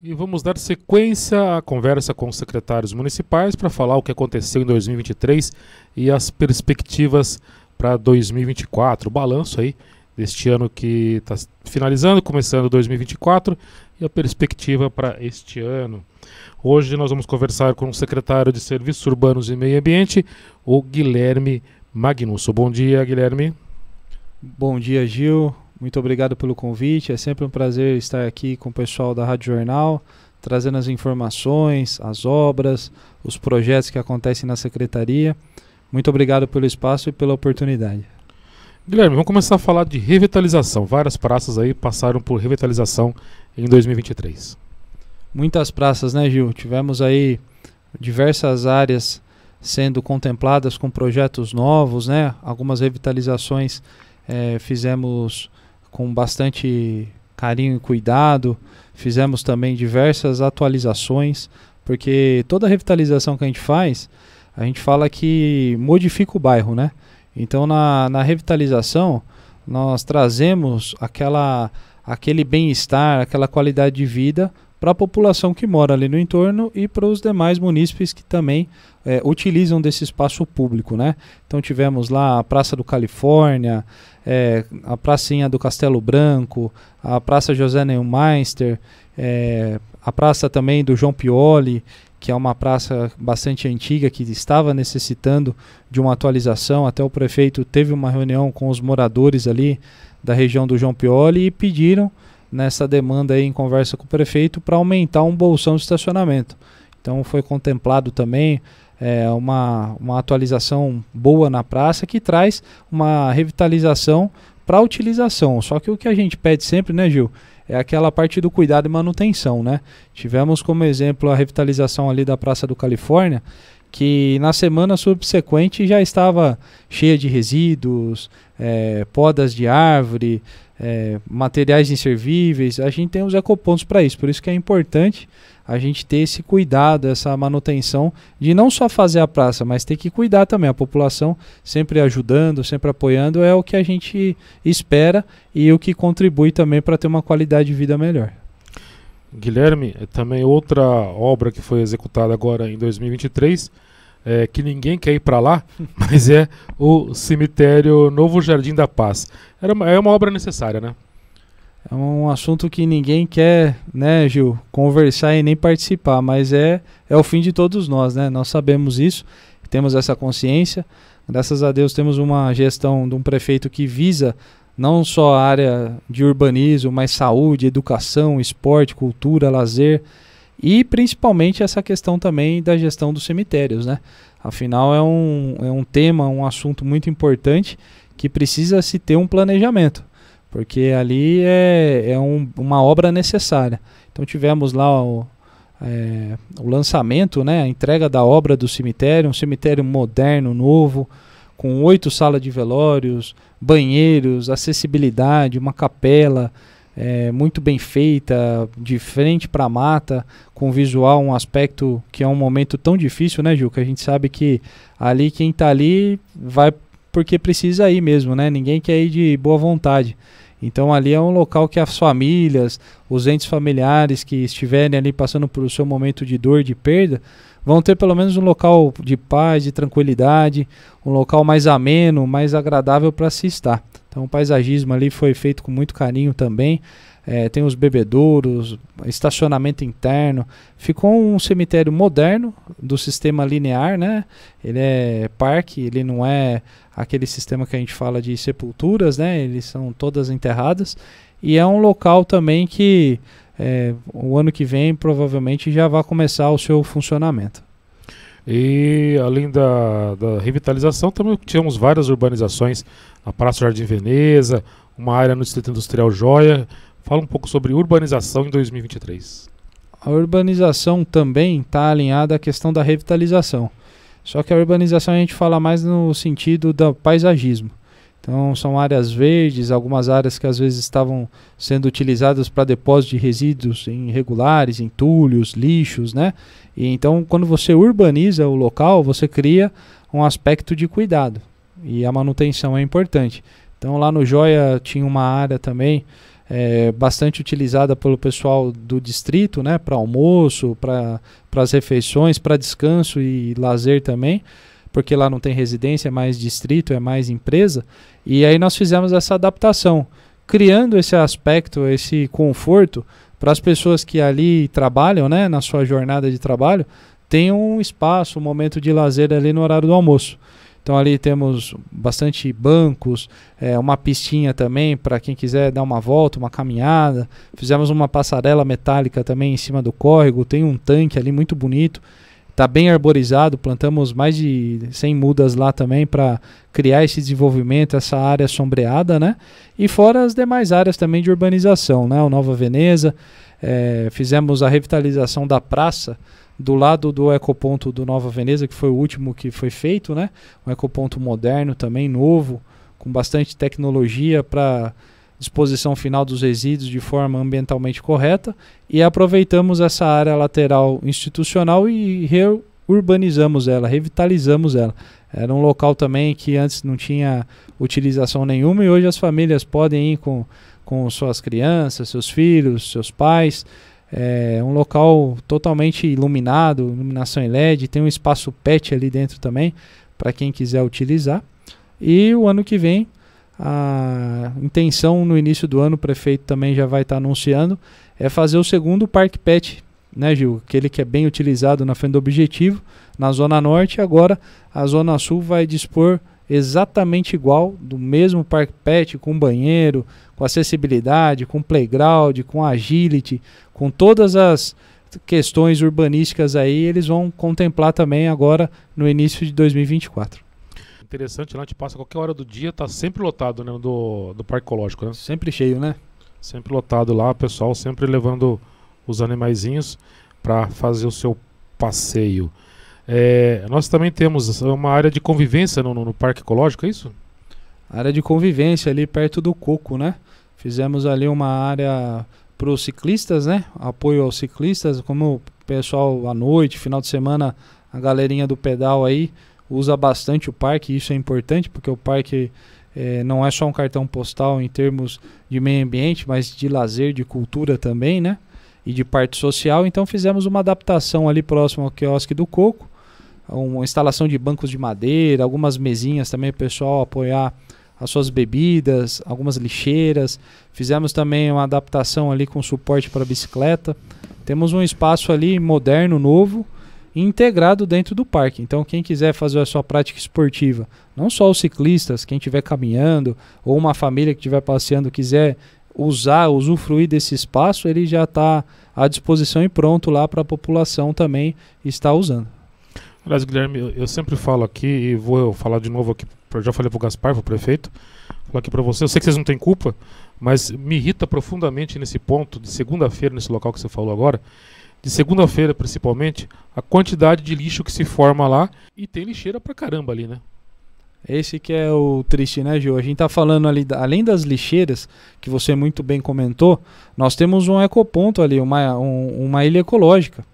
E vamos dar sequência à conversa com os secretários municipais para falar o que aconteceu em 2023 e as perspectivas para 2024, o balanço aí deste ano que está finalizando, começando 2024 e a perspectiva para este ano. Hoje nós vamos conversar com o secretário de Serviços Urbanos e Meio Ambiente, o Guilherme Magnusso. Bom dia, Guilherme. Bom dia, Gil. Muito obrigado pelo convite. É sempre um prazer estar aqui com o pessoal da Rádio Jornal, trazendo as informações, as obras, os projetos que acontecem na secretaria. Muito obrigado pelo espaço e pela oportunidade. Guilherme, vamos começar a falar de revitalização. Várias praças aí passaram por revitalização em 2023. Muitas praças, né, Gil? Tivemos aí diversas áreas sendo contempladas com projetos novos, né? Algumas revitalizações é, fizemos com bastante carinho e cuidado. Fizemos também diversas atualizações, porque toda revitalização que a gente faz, a gente fala que modifica o bairro, né? Então na, na revitalização nós trazemos aquela aquele bem-estar, aquela qualidade de vida para a população que mora ali no entorno e para os demais munícipes que também é, utilizam desse espaço público, né? Então tivemos lá a Praça do Califórnia, é, a pracinha do Castelo Branco, a Praça José Neumeister, é, a praça também do João Pioli, que é uma praça bastante antiga que estava necessitando de uma atualização. Até o prefeito teve uma reunião com os moradores ali da região do João Pioli e pediram nessa demanda aí em conversa com o prefeito para aumentar um bolsão de estacionamento. Então foi contemplado também é, uma, uma atualização boa na praça que traz uma revitalização para utilização. Só que o que a gente pede sempre, né, Gil, é aquela parte do cuidado e manutenção, né? Tivemos como exemplo a revitalização ali da Praça do Califórnia, que na semana subsequente já estava cheia de resíduos, é, podas de árvore, é, materiais inservíveis, a gente tem os ecopontos para isso, por isso que é importante a gente ter esse cuidado, essa manutenção de não só fazer a praça, mas ter que cuidar também a população, sempre ajudando, sempre apoiando, é o que a gente espera e o que contribui também para ter uma qualidade de vida melhor. Guilherme, é também outra obra que foi executada agora em 2023 é, que ninguém quer ir para lá, mas é o cemitério Novo Jardim da Paz. Era uma, é uma obra necessária, né? É um assunto que ninguém quer, né, Gil, conversar e nem participar, mas é, é o fim de todos nós, né? Nós sabemos isso, temos essa consciência. Graças a Deus temos uma gestão de um prefeito que visa não só a área de urbanismo, mas saúde, educação, esporte, cultura, lazer. E principalmente essa questão também da gestão dos cemitérios, né? Afinal, é um, é um tema, um assunto muito importante que precisa se ter um planejamento, porque ali é, é um, uma obra necessária. Então tivemos lá o, é, o lançamento, né, a entrega da obra do cemitério, um cemitério moderno, novo, com oito salas de velórios, banheiros, acessibilidade, uma capela, é, muito bem feita, de frente para a mata, com visual, um aspecto que é um momento tão difícil, né, Ju? Que a gente sabe que ali quem está ali vai porque precisa ir mesmo, né? Ninguém quer ir de boa vontade. Então ali é um local que as famílias, os entes familiares que estiverem ali passando por o seu momento de dor, de perda, vão ter pelo menos um local de paz, de tranquilidade, um local mais ameno, mais agradável para se estar. Então o paisagismo ali foi feito com muito carinho também. É, tem os bebedouros, estacionamento interno. Ficou um cemitério moderno do sistema linear, né? Ele é parque, ele não é aquele sistema que a gente fala de sepulturas, né? Eles são todas enterradas. E é um local também que é, o ano que vem provavelmente já vai começar o seu funcionamento. E além da, da revitalização, também tivemos várias urbanizações, a Praça Jardim Veneza, uma área no Distrito Industrial Joia. Fala um pouco sobre urbanização em 2023. A urbanização também está alinhada à questão da revitalização. Só que a urbanização a gente fala mais no sentido do paisagismo. Então, são áreas verdes, algumas áreas que às vezes estavam sendo utilizadas para depósito de resíduos irregulares, entulhos, lixos, né? E, então, quando você urbaniza o local, você cria um aspecto de cuidado e a manutenção é importante. Então, lá no Joia tinha uma área também é, bastante utilizada pelo pessoal do distrito, né? Para almoço, para as refeições, para descanso e lazer também porque lá não tem residência, é mais distrito, é mais empresa. E aí nós fizemos essa adaptação, criando esse aspecto, esse conforto para as pessoas que ali trabalham, né, na sua jornada de trabalho, tem um espaço, um momento de lazer ali no horário do almoço. Então ali temos bastante bancos, é, uma pistinha também para quem quiser dar uma volta, uma caminhada. Fizemos uma passarela metálica também em cima do córrego, tem um tanque ali muito bonito está bem arborizado, plantamos mais de 100 mudas lá também para criar esse desenvolvimento, essa área sombreada, né? E fora as demais áreas também de urbanização, né? O Nova Veneza, é, fizemos a revitalização da praça do lado do ecoponto do Nova Veneza, que foi o último que foi feito, né? Um ecoponto moderno também, novo, com bastante tecnologia para disposição final dos resíduos de forma ambientalmente correta e aproveitamos essa área lateral institucional e reurbanizamos ela, revitalizamos ela. Era um local também que antes não tinha utilização nenhuma e hoje as famílias podem ir com, com suas crianças, seus filhos, seus pais. É um local totalmente iluminado, iluminação em LED, tem um espaço PET ali dentro também para quem quiser utilizar. E o ano que vem a intenção no início do ano, o prefeito também já vai estar tá anunciando, é fazer o segundo Parque Pet, né, Gil? Aquele que é bem utilizado na frente do objetivo, na Zona Norte. Agora a Zona Sul vai dispor exatamente igual, do mesmo Parque Pet, com banheiro, com acessibilidade, com playground, com agility, com todas as questões urbanísticas aí, eles vão contemplar também agora no início de 2024 interessante lá, a gente passa qualquer hora do dia, tá sempre lotado, né? Do, do Parque Ecológico, né? Sempre cheio, né? Sempre lotado lá, pessoal sempre levando os animaizinhos para fazer o seu passeio. É, nós também temos uma área de convivência no, no, no Parque Ecológico, é isso? Área de convivência ali perto do Coco, né? Fizemos ali uma área para os ciclistas, né? Apoio aos ciclistas, como o pessoal à noite, final de semana, a galerinha do pedal aí usa bastante o parque, isso é importante, porque o parque é, não é só um cartão postal em termos de meio ambiente, mas de lazer, de cultura também, né? E de parte social. Então fizemos uma adaptação ali próximo ao quiosque do Coco, uma instalação de bancos de madeira, algumas mesinhas também, o pessoal apoiar as suas bebidas, algumas lixeiras. Fizemos também uma adaptação ali com suporte para bicicleta. Temos um espaço ali moderno, novo, integrado dentro do parque. Então, quem quiser fazer a sua prática esportiva, não só os ciclistas, quem estiver caminhando ou uma família que estiver passeando quiser usar, usufruir desse espaço, ele já está à disposição e pronto lá para a população também estar usando. Aliás, Guilherme, eu sempre falo aqui e vou falar de novo aqui, já falei para o Gaspar, para o prefeito, falar aqui para você, eu sei que vocês não têm culpa, mas me irrita profundamente nesse ponto de segunda-feira, nesse local que você falou agora, de segunda-feira principalmente, a quantidade de lixo que se forma lá e tem lixeira pra caramba ali, né? Esse que é o triste, né, Gil? A gente tá falando ali, além das lixeiras, que você muito bem comentou, nós temos um ecoponto ali, uma, um, uma ilha ecológica.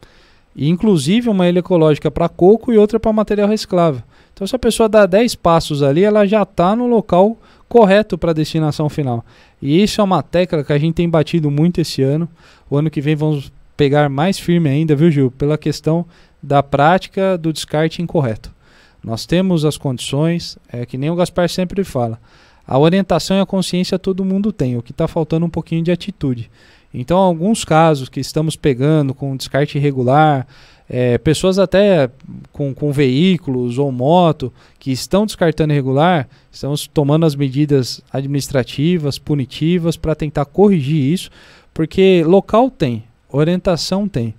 E, inclusive uma ilha ecológica para coco e outra para material reciclável. Então, se a pessoa dá 10 passos ali, ela já está no local correto para a destinação final. E isso é uma tecla que a gente tem batido muito esse ano. O ano que vem vamos pegar mais firme ainda, viu, Gil? Pela questão da prática do descarte incorreto. Nós temos as condições, é que nem o Gaspar sempre fala. A orientação e a consciência todo mundo tem, o que está faltando um pouquinho de atitude. Então, alguns casos que estamos pegando com descarte irregular, é, pessoas até com, com veículos ou moto que estão descartando irregular, estamos tomando as medidas administrativas, punitivas, para tentar corrigir isso, porque local tem, orientação tem.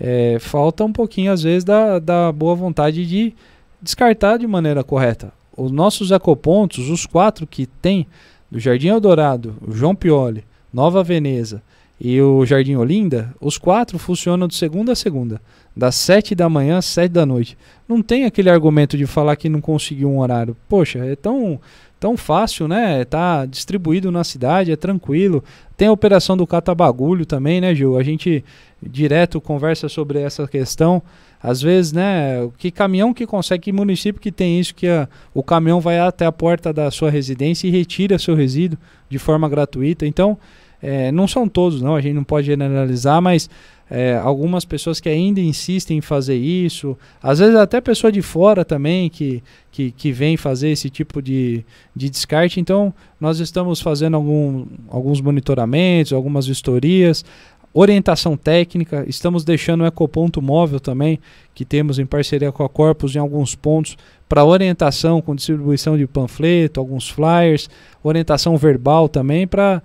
É, falta um pouquinho, às vezes, da, da boa vontade de descartar de maneira correta. Os nossos ecopontos, os quatro que tem, do Jardim Eldorado, João Pioli, Nova Veneza e o Jardim Olinda, os quatro funcionam de segunda a segunda das 7 da manhã às 7 da noite. Não tem aquele argumento de falar que não conseguiu um horário. Poxa, é tão, tão fácil, né? Tá distribuído na cidade, é tranquilo. Tem a operação do catabagulho também, né, Gil? A gente direto conversa sobre essa questão. Às vezes, né, que caminhão que consegue, que município que tem isso, que a, o caminhão vai até a porta da sua residência e retira seu resíduo de forma gratuita. Então, é, não são todos, não, a gente não pode generalizar, mas é, algumas pessoas que ainda insistem em fazer isso, às vezes até pessoa de fora também que, que, que vem fazer esse tipo de, de descarte. Então, nós estamos fazendo algum, alguns monitoramentos, algumas vistorias, orientação técnica, estamos deixando o ecoponto móvel também, que temos em parceria com a Corpus em alguns pontos, para orientação com distribuição de panfleto, alguns flyers, orientação verbal também, para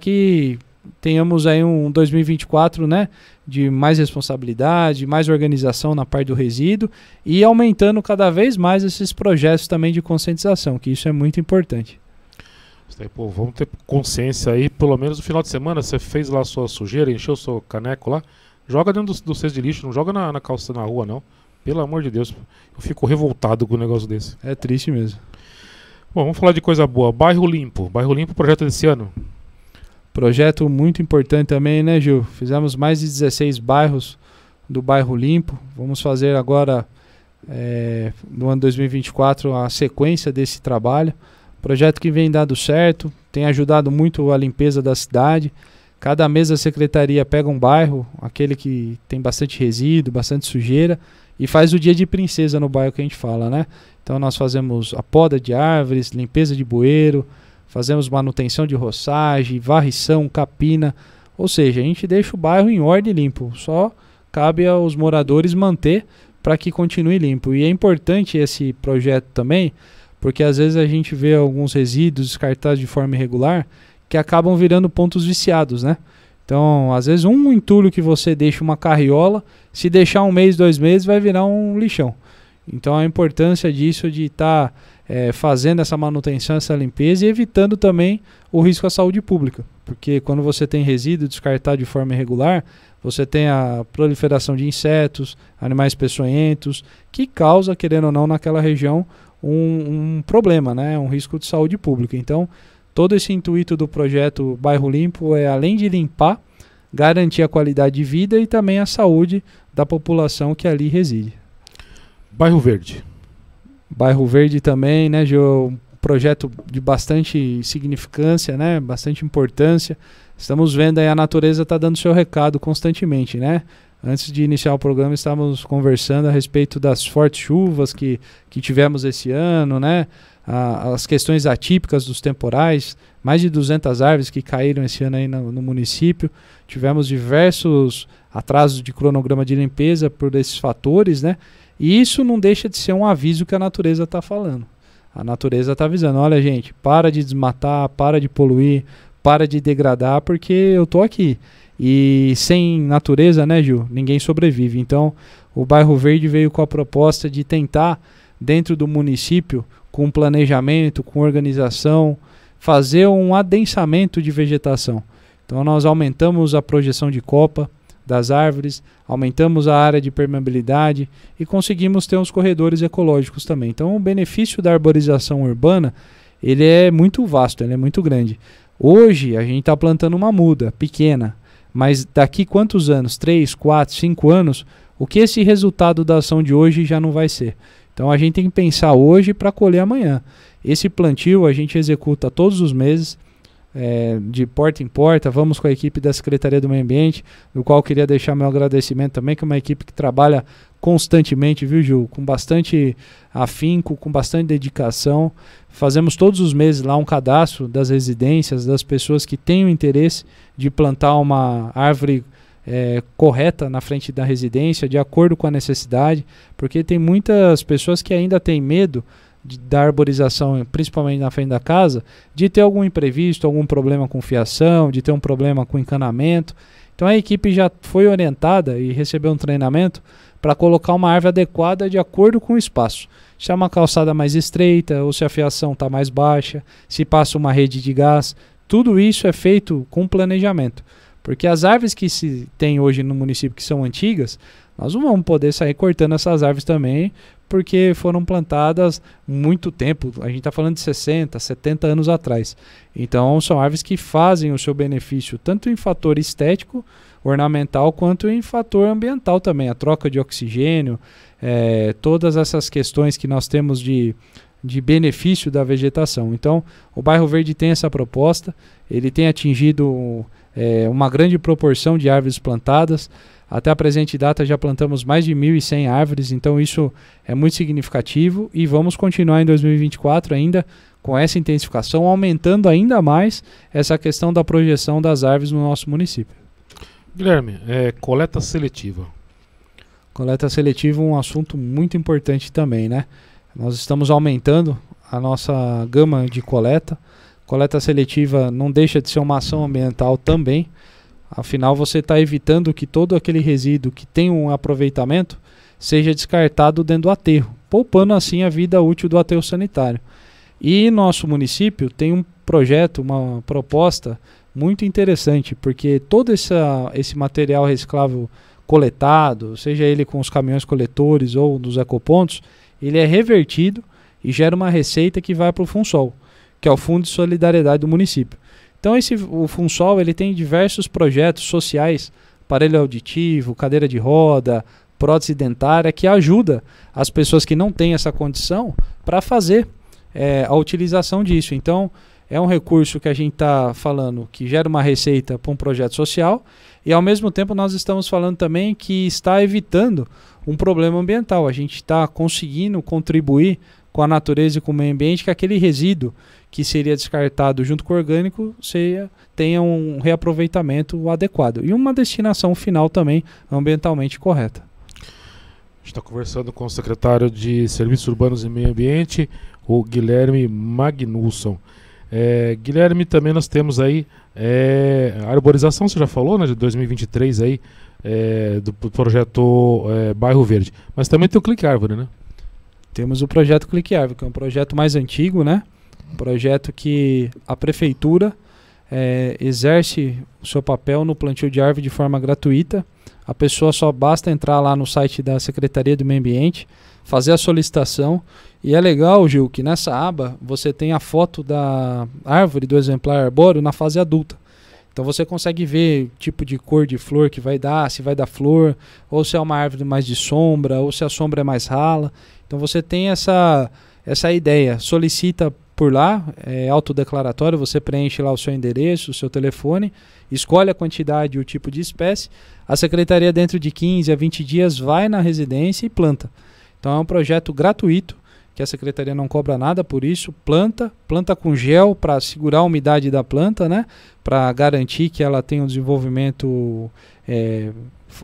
que tenhamos aí um 2024, né, de mais responsabilidade, mais organização na parte do resíduo e aumentando cada vez mais esses projetos também de conscientização, que isso é muito importante. Pô, vamos ter consciência aí, pelo menos no final de semana, você fez lá a sua sujeira, encheu o seu caneco lá, joga dentro do, do cesto de lixo, não joga na, na calça na rua, não. Pelo amor de Deus, eu fico revoltado com um negócio desse. É triste mesmo. Bom, vamos falar de coisa boa. Bairro Limpo. Bairro Limpo, projeto desse ano. Projeto muito importante também, né, Gil? Fizemos mais de 16 bairros do bairro limpo. Vamos fazer agora, é, no ano 2024, a sequência desse trabalho. Projeto que vem dado certo, tem ajudado muito a limpeza da cidade. Cada mês a secretaria pega um bairro, aquele que tem bastante resíduo, bastante sujeira, e faz o dia de princesa no bairro que a gente fala, né? Então nós fazemos a poda de árvores, limpeza de bueiro, fazemos manutenção de roçagem, varrição, capina, ou seja, a gente deixa o bairro em ordem limpo. Só cabe aos moradores manter para que continue limpo. E é importante esse projeto também, porque às vezes a gente vê alguns resíduos descartados de forma irregular que acabam virando pontos viciados, né? Então, às vezes um entulho que você deixa uma carriola, se deixar um mês, dois meses, vai virar um lixão. Então, a importância disso de estar tá é, fazendo essa manutenção, essa limpeza e evitando também o risco à saúde pública. Porque quando você tem resíduo descartado de forma irregular, você tem a proliferação de insetos, animais peçonhentos, que causa, querendo ou não, naquela região um, um problema, né? um risco de saúde pública. Então, todo esse intuito do projeto Bairro Limpo é, além de limpar, garantir a qualidade de vida e também a saúde da população que ali reside. Bairro Verde. Bairro Verde também, né, Geo? Um projeto de bastante significância, né? Bastante importância. Estamos vendo aí a natureza está dando seu recado constantemente, né? Antes de iniciar o programa, estávamos conversando a respeito das fortes chuvas que, que tivemos esse ano, né? as questões atípicas dos temporais, mais de 200 árvores que caíram esse ano aí no, no município. Tivemos diversos atrasos de cronograma de limpeza por esses fatores, né? E isso não deixa de ser um aviso que a natureza está falando. A natureza está avisando: olha, gente, para de desmatar, para de poluir, para de degradar, porque eu tô aqui. E sem natureza, né, Gil? Ninguém sobrevive. Então, o bairro verde veio com a proposta de tentar, dentro do município, com planejamento, com organização, fazer um adensamento de vegetação. Então, nós aumentamos a projeção de copa, das árvores, aumentamos a área de permeabilidade e conseguimos ter uns corredores ecológicos também. Então o benefício da arborização urbana ele é muito vasto, ele é muito grande. Hoje a gente está plantando uma muda pequena, mas daqui quantos anos? 3, 4, 5 anos, o que esse resultado da ação de hoje já não vai ser? Então a gente tem que pensar hoje para colher amanhã. Esse plantio a gente executa todos os meses é, de porta em porta, vamos com a equipe da Secretaria do Meio Ambiente, no qual queria deixar meu agradecimento também, que é uma equipe que trabalha constantemente, viu, Gil? Com bastante afinco, com bastante dedicação. Fazemos todos os meses lá um cadastro das residências, das pessoas que têm o interesse de plantar uma árvore é, correta na frente da residência, de acordo com a necessidade, porque tem muitas pessoas que ainda têm medo de, da arborização, principalmente na frente da casa, de ter algum imprevisto, algum problema com fiação, de ter um problema com encanamento. Então a equipe já foi orientada e recebeu um treinamento para colocar uma árvore adequada de acordo com o espaço. Se é uma calçada mais estreita ou se a fiação está mais baixa, se passa uma rede de gás, tudo isso é feito com planejamento. Porque as árvores que se tem hoje no município que são antigas, nós não vamos poder sair cortando essas árvores também, porque foram plantadas muito tempo. A gente está falando de 60, 70 anos atrás. Então são árvores que fazem o seu benefício tanto em fator estético, ornamental, quanto em fator ambiental também. A troca de oxigênio, é, todas essas questões que nós temos de de benefício da vegetação. Então, o bairro verde tem essa proposta, ele tem atingido é, uma grande proporção de árvores plantadas. Até a presente data já plantamos mais de 1.100 árvores, então isso é muito significativo e vamos continuar em 2024 ainda com essa intensificação, aumentando ainda mais essa questão da projeção das árvores no nosso município. Guilherme, é, coleta seletiva. Coleta seletiva é um assunto muito importante também, né? Nós estamos aumentando a nossa gama de coleta. Coleta seletiva não deixa de ser uma ação ambiental também. Afinal, você está evitando que todo aquele resíduo que tem um aproveitamento seja descartado dentro do aterro, poupando assim a vida útil do aterro sanitário. E nosso município tem um projeto, uma proposta muito interessante, porque todo essa, esse material reciclável coletado, seja ele com os caminhões coletores ou dos ecopontos, ele é revertido e gera uma receita que vai para o Funsol que é o Fundo de Solidariedade do município. Então esse o Funsol ele tem diversos projetos sociais, aparelho auditivo, cadeira de roda, prótese dentária que ajuda as pessoas que não têm essa condição para fazer é, a utilização disso. Então é um recurso que a gente está falando que gera uma receita para um projeto social e ao mesmo tempo nós estamos falando também que está evitando um problema ambiental. A gente está conseguindo contribuir com a natureza e com o meio ambiente que é aquele resíduo que seria descartado junto com o orgânico seja, tenha um reaproveitamento adequado e uma destinação final também ambientalmente correta. Está conversando com o secretário de Serviços Urbanos e Meio Ambiente, o Guilherme Magnusson. É, Guilherme, também nós temos aí é, a arborização, você já falou, né, de 2023 aí, é, do, do, projeto é, Bairro Verde. Mas também tem o Clique Árvore, né? Temos o projeto Clique Árvore, que é um projeto mais antigo, né? projeto que a prefeitura é, exerce o seu papel no plantio de árvore de forma gratuita. A pessoa só basta entrar lá no site da Secretaria do Meio Ambiente, fazer a solicitação. E é legal, Gil, que nessa aba você tem a foto da árvore, do exemplar arbóreo, na fase adulta. Então você consegue ver tipo de cor de flor que vai dar, se vai dar flor, ou se é uma árvore mais de sombra, ou se a sombra é mais rala. Então você tem essa, essa ideia. Solicita por lá, é autodeclaratório, você preenche lá o seu endereço, o seu telefone, escolhe a quantidade e o tipo de espécie. A secretaria, dentro de 15 a 20 dias, vai na residência e planta. Então é um projeto gratuito, que a secretaria não cobra nada por isso. Planta, planta com gel para segurar a umidade da planta, né? Para garantir que ela tenha um desenvolvimento é,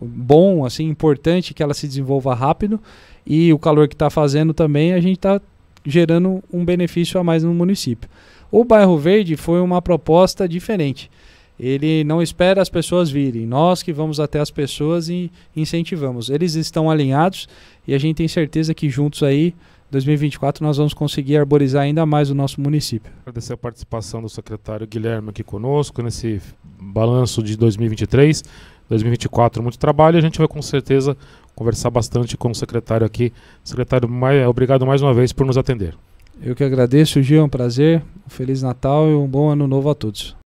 bom, assim, importante que ela se desenvolva rápido. E o calor que está fazendo também, a gente está gerando um benefício a mais no município. O bairro verde foi uma proposta diferente. Ele não espera as pessoas virem, nós que vamos até as pessoas e incentivamos. Eles estão alinhados e a gente tem certeza que juntos aí 2024 nós vamos conseguir arborizar ainda mais o nosso município. Agradecer a participação do secretário Guilherme aqui conosco nesse balanço de 2023. 2024 muito trabalho. A gente vai com certeza conversar bastante com o secretário aqui. Secretário, mais, obrigado mais uma vez por nos atender. Eu que agradeço, Gil, é um prazer. Um Feliz Natal e um bom ano novo a todos.